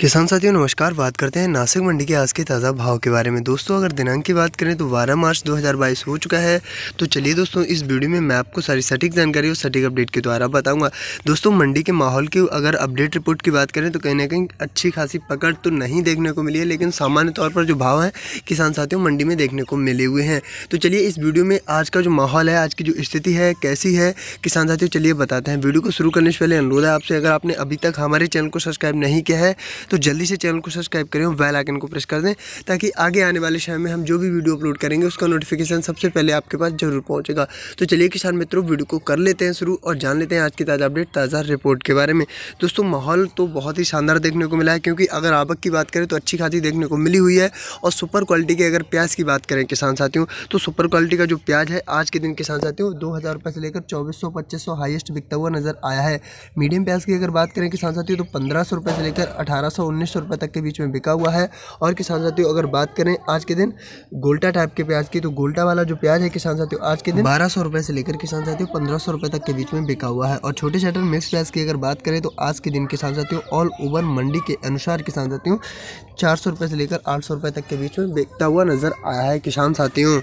किसान साथियों नमस्कार बात करते हैं नासिक मंडी के आज के ताज़ा भाव के बारे में दोस्तों अगर दिनांक की बात करें तो 12 मार्च 2022 हो चुका है तो चलिए दोस्तों इस वीडियो में मैं आपको सारी सटीक जानकारी और सटीक अपडेट के द्वारा बताऊंगा दोस्तों मंडी के माहौल की अगर अपडेट रिपोर्ट की बात करें तो कहीं ना कहीं अच्छी खासी पकड़ तो नहीं देखने को मिली है लेकिन सामान्य तौर पर जो भाव हैं किसान साथियों मंडी में देखने को मिले हुए हैं तो चलिए इस वीडियो में आज का जो माहौल है आज की जो स्थिति है कैसी है किसान साथियों चलिए बताते हैं वीडियो को शुरू करने से पहले अनुरोध है आपसे अगर आपने अभी तक हमारे चैनल को सब्सक्राइब नहीं किया है तो जल्दी से चैनल को सब्सक्राइब करें और बेल आइकन को प्रेस कर दें ताकि आगे आने वाले समय में हम जो भी वीडियो अपलोड करेंगे उसका नोटिफिकेशन सबसे पहले आपके पास जरूर पहुँचेगा तो चलिए किसान मित्रों वीडियो को कर लेते हैं शुरू और जान लेते हैं आज की ताज़ा अपडेट ताज़ा रिपोर्ट के बारे में दोस्तों माहौल तो बहुत ही शानदार देखने को मिला है क्योंकि अगर आवक की बात करें तो अच्छी खासी देखने को मिली हुई है और सुपर क्वालिटी की अगर प्याज की बात करें किसान साथियों तो सुपर क्वालिटी का जो प्याज है आज के दिन किसान साथियों दो हज़ार रुपये से लेकर चौबीस सौ पच्चीस सौ हाइएस्ट बिकता हुआ नजर आया है मीडियम प्याज की अगर बात करें किसान साथियों तो पंद्रह सौ रुपये से लेकर अठारह अठारह सौ उन्नीस सौ रुपये तक के बीच में बिका हुआ है और किसान साथियों अगर बात करें आज के दिन गोल्टा टाइप के प्याज की तो गोल्टा वाला जो प्याज है किसान साथियों आज के दिन बारह सौ से लेकर किसान साथियों पंद्रह सौ रुपये तक के बीच में बिका हुआ है और छोटे शटर मिक्स प्याज की अगर बात करें तो आज के दिन किसान साथियों ऑल ओवर मंडी के अनुसार किसान साथियों चार सौ रुपये से लेकर आठ सौ रुपये तक के बीच में बिकता हुआ नजर आया है किसान साथियों